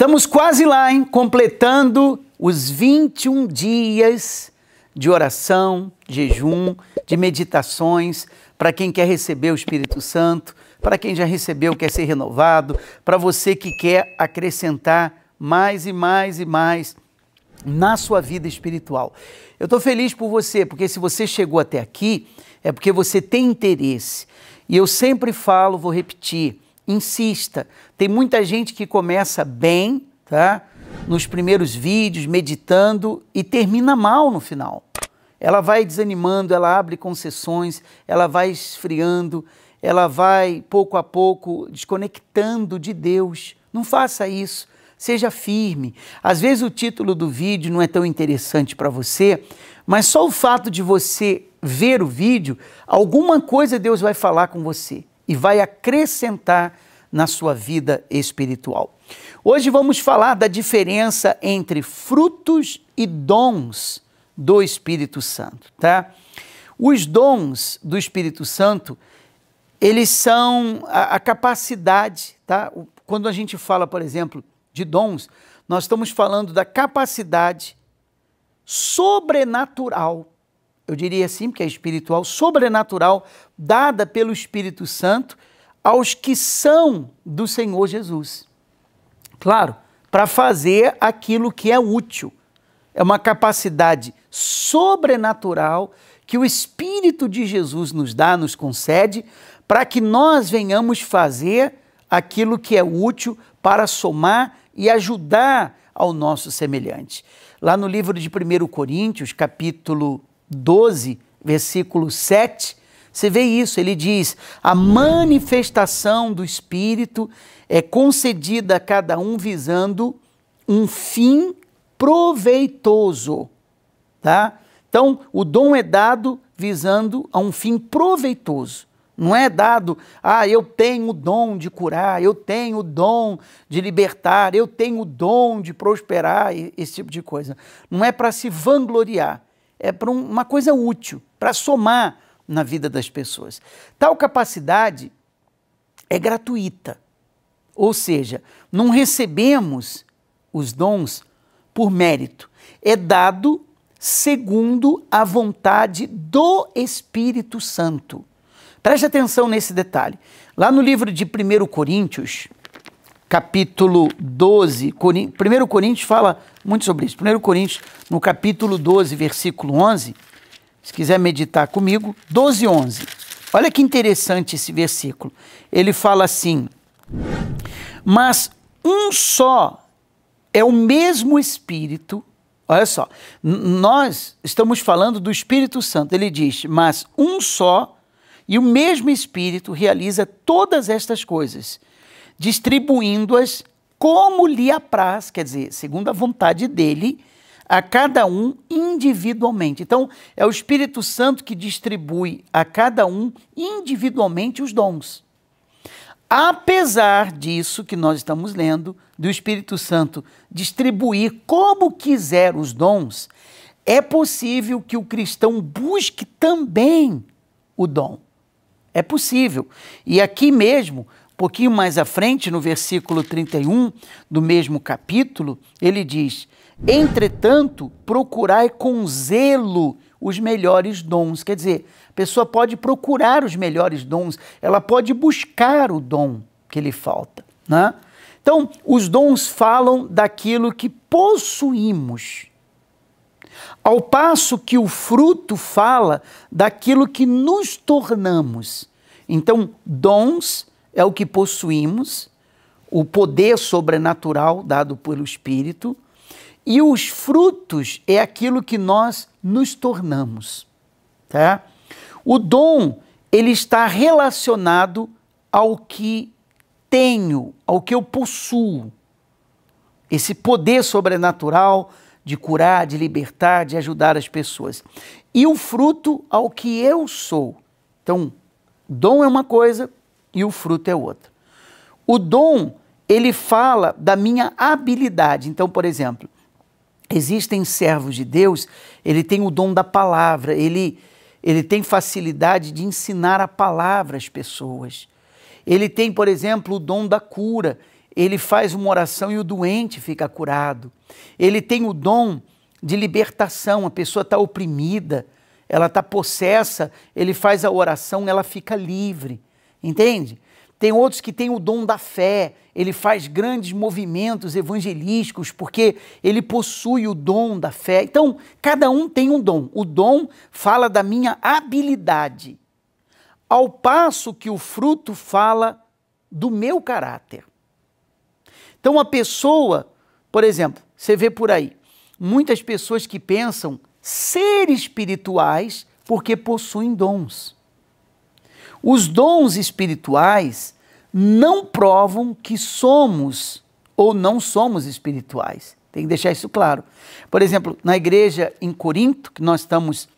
Estamos quase lá, hein? Completando os 21 dias de oração, jejum, de meditações, para quem quer receber o Espírito Santo, para quem já recebeu, quer ser renovado, para você que quer acrescentar mais e mais e mais na sua vida espiritual. Eu estou feliz por você, porque se você chegou até aqui, é porque você tem interesse. E eu sempre falo, vou repetir, insista. Tem muita gente que começa bem, tá? Nos primeiros vídeos, meditando e termina mal no final. Ela vai desanimando, ela abre concessões, ela vai esfriando, ela vai pouco a pouco desconectando de Deus. Não faça isso. Seja firme. Às vezes o título do vídeo não é tão interessante para você, mas só o fato de você ver o vídeo, alguma coisa Deus vai falar com você e vai acrescentar na sua vida espiritual. Hoje vamos falar da diferença entre frutos e dons do Espírito Santo, tá? Os dons do Espírito Santo, eles são a, a capacidade, tá? Quando a gente fala, por exemplo, de dons, nós estamos falando da capacidade sobrenatural, eu diria assim, porque é espiritual, sobrenatural, dada pelo Espírito Santo aos que são do Senhor Jesus. Claro, para fazer aquilo que é útil. É uma capacidade sobrenatural que o Espírito de Jesus nos dá, nos concede, para que nós venhamos fazer aquilo que é útil para somar e ajudar ao nosso semelhante. Lá no livro de 1 Coríntios, capítulo 12, versículo 7, você vê isso, ele diz: a manifestação do Espírito é concedida a cada um visando um fim proveitoso. Tá? Então, o dom é dado visando a um fim proveitoso. Não é dado, ah, eu tenho o dom de curar, eu tenho o dom de libertar, eu tenho o dom de prosperar, esse tipo de coisa. Não é para se vangloriar, é para uma coisa útil, para somar na vida das pessoas. Tal capacidade é gratuita, ou seja, não recebemos os dons por mérito, é dado segundo a vontade do Espírito Santo. Preste atenção nesse detalhe. Lá no livro de 1 Coríntios, capítulo 12, 1 Coríntios fala muito sobre isso. 1 Coríntios, no capítulo 12, versículo 11 se quiser meditar comigo, 12, 11. Olha que interessante esse versículo. Ele fala assim: Mas um só é o mesmo Espírito. Olha só, nós estamos falando do Espírito Santo. Ele diz: Mas um só e o mesmo Espírito realiza todas estas coisas, distribuindo-as como lhe apraz, quer dizer, segundo a vontade dele, a cada um individualmente individualmente. Então, é o Espírito Santo que distribui a cada um individualmente os dons. Apesar disso que nós estamos lendo, do Espírito Santo distribuir como quiser os dons, é possível que o cristão busque também o dom. É possível. E aqui mesmo, pouquinho mais à frente, no versículo 31 do mesmo capítulo, ele diz: Entretanto, procurai com zelo os melhores dons. Quer dizer, a pessoa pode procurar os melhores dons, ela pode buscar o dom que lhe falta. Né? Então, os dons falam daquilo que possuímos, ao passo que o fruto fala daquilo que nos tornamos. Então, dons é o que possuímos, o poder sobrenatural dado pelo Espírito, e os frutos é aquilo que nós nos tornamos. Tá? O dom ele está relacionado ao que tenho, ao que eu possuo. Esse poder sobrenatural de curar, de libertar, de ajudar as pessoas. E o fruto ao que eu sou. Então, dom é uma coisa, e o fruto é outro. O dom, ele fala da minha habilidade. Então, por exemplo, existem servos de Deus, ele tem o dom da palavra, ele, ele tem facilidade de ensinar a palavra às pessoas. Ele tem, por exemplo, o dom da cura, ele faz uma oração e o doente fica curado. Ele tem o dom de libertação, a pessoa está oprimida, ela está possessa, ele faz a oração, ela fica livre entende? Tem outros que têm o dom da fé, ele faz grandes movimentos evangelísticos porque ele possui o dom da fé. Então, cada um tem um dom. O dom fala da minha habilidade, ao passo que o fruto fala do meu caráter. Então, a pessoa, por exemplo, você vê por aí, muitas pessoas que pensam ser espirituais porque possuem dons. Os dons espirituais não provam que somos ou não somos espirituais. Tem que deixar isso claro. Por exemplo, na igreja em Corinto, que nós estamos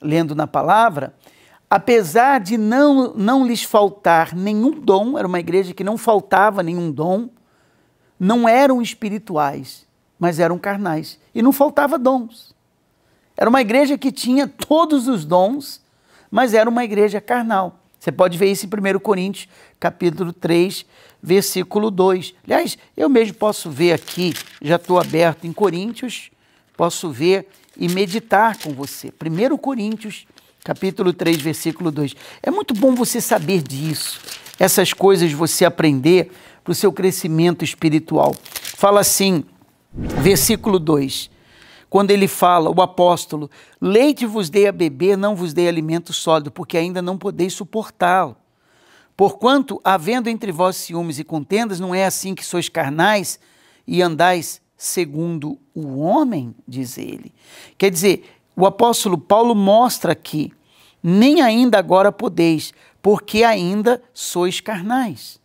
lendo na palavra, apesar de não, não lhes faltar nenhum dom, era uma igreja que não faltava nenhum dom, não eram espirituais, mas eram carnais. E não faltava dons. Era uma igreja que tinha todos os dons, mas era uma igreja carnal. Você pode ver isso em 1 Coríntios, capítulo 3, versículo 2. Aliás, eu mesmo posso ver aqui, já estou aberto em Coríntios, posso ver e meditar com você. 1 Coríntios, capítulo 3, versículo 2. É muito bom você saber disso, essas coisas você aprender para o seu crescimento espiritual. Fala assim, versículo 2: quando ele fala, o apóstolo, leite vos dei a beber, não vos dei alimento sólido, porque ainda não podeis suportá-lo. Porquanto, havendo entre vós ciúmes e contendas, não é assim que sois carnais e andais segundo o homem, diz ele. Quer dizer, o apóstolo Paulo mostra aqui, nem ainda agora podeis, porque ainda sois carnais.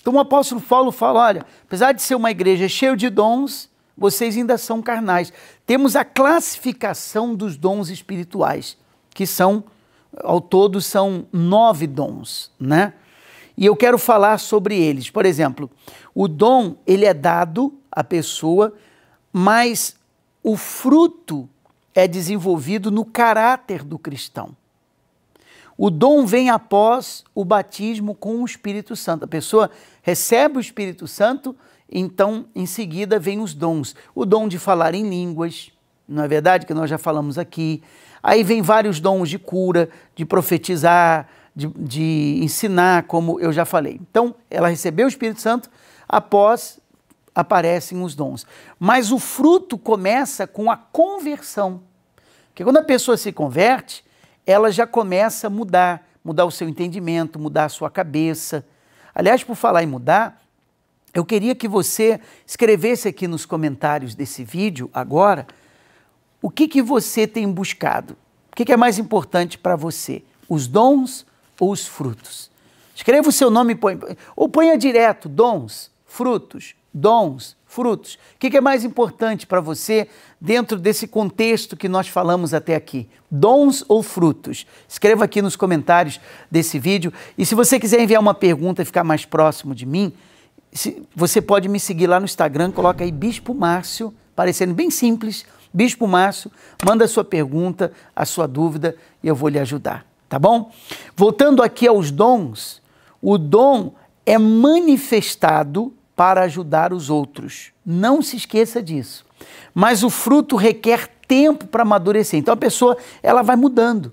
Então o apóstolo Paulo fala: olha, apesar de ser uma igreja cheia de dons, vocês ainda são carnais. Temos a classificação dos dons espirituais, que são, ao todo, são nove dons, né? E eu quero falar sobre eles. Por exemplo, o dom, ele é dado à pessoa, mas o fruto é desenvolvido no caráter do cristão. O dom vem após o batismo com o Espírito Santo. A pessoa recebe o Espírito Santo então, em seguida, vem os dons. O dom de falar em línguas, não é verdade? Que nós já falamos aqui. Aí vem vários dons de cura, de profetizar, de, de ensinar, como eu já falei. Então, ela recebeu o Espírito Santo, após aparecem os dons. Mas o fruto começa com a conversão. Porque quando a pessoa se converte, ela já começa a mudar, mudar o seu entendimento, mudar a sua cabeça. Aliás, por falar em mudar, eu queria que você escrevesse aqui nos comentários desse vídeo agora o que, que você tem buscado. O que, que é mais importante para você, os dons ou os frutos? Escreva o seu nome põe, ou ponha direto dons, frutos, dons, frutos. O que, que é mais importante para você dentro desse contexto que nós falamos até aqui? Dons ou frutos? Escreva aqui nos comentários desse vídeo. E se você quiser enviar uma pergunta e ficar mais próximo de mim, se, você pode me seguir lá no Instagram, coloca aí Bispo Márcio, parecendo bem simples. Bispo Márcio, manda a sua pergunta, a sua dúvida e eu vou lhe ajudar, tá bom? Voltando aqui aos dons, o dom é manifestado para ajudar os outros. Não se esqueça disso. Mas o fruto requer tempo para amadurecer. Então a pessoa, ela vai mudando.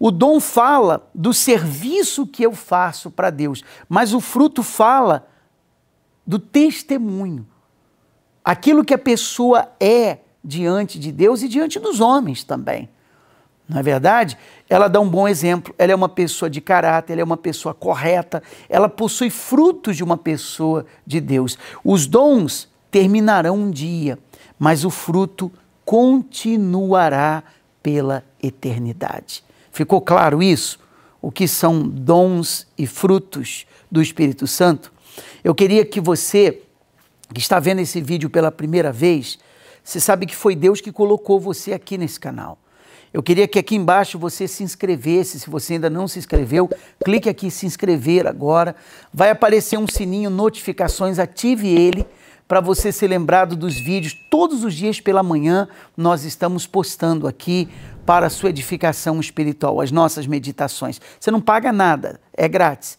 O dom fala do serviço que eu faço para Deus, mas o fruto fala do testemunho. Aquilo que a pessoa é diante de Deus e diante dos homens também. Não é verdade? Ela dá um bom exemplo, ela é uma pessoa de caráter, ela é uma pessoa correta, ela possui frutos de uma pessoa de Deus. Os dons terminarão um dia, mas o fruto continuará pela eternidade. Ficou claro isso? O que são dons e frutos do Espírito Santo? Eu queria que você, que está vendo esse vídeo pela primeira vez, você sabe que foi Deus que colocou você aqui nesse canal. Eu queria que aqui embaixo você se inscrevesse. Se você ainda não se inscreveu, clique aqui se inscrever agora. Vai aparecer um sininho, notificações, ative ele para você ser lembrado dos vídeos. Todos os dias pela manhã nós estamos postando aqui para a sua edificação espiritual, as nossas meditações. Você não paga nada, é grátis.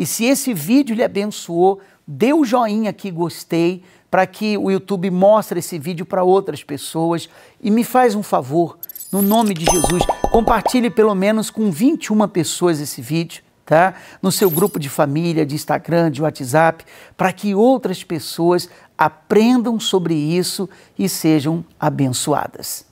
E se esse vídeo lhe abençoou, dê o um joinha aqui, gostei, para que o YouTube mostre esse vídeo para outras pessoas. E me faz um favor, no nome de Jesus, compartilhe pelo menos com 21 pessoas esse vídeo. Tá? No seu grupo de família, de Instagram, de WhatsApp, para que outras pessoas aprendam sobre isso e sejam abençoadas.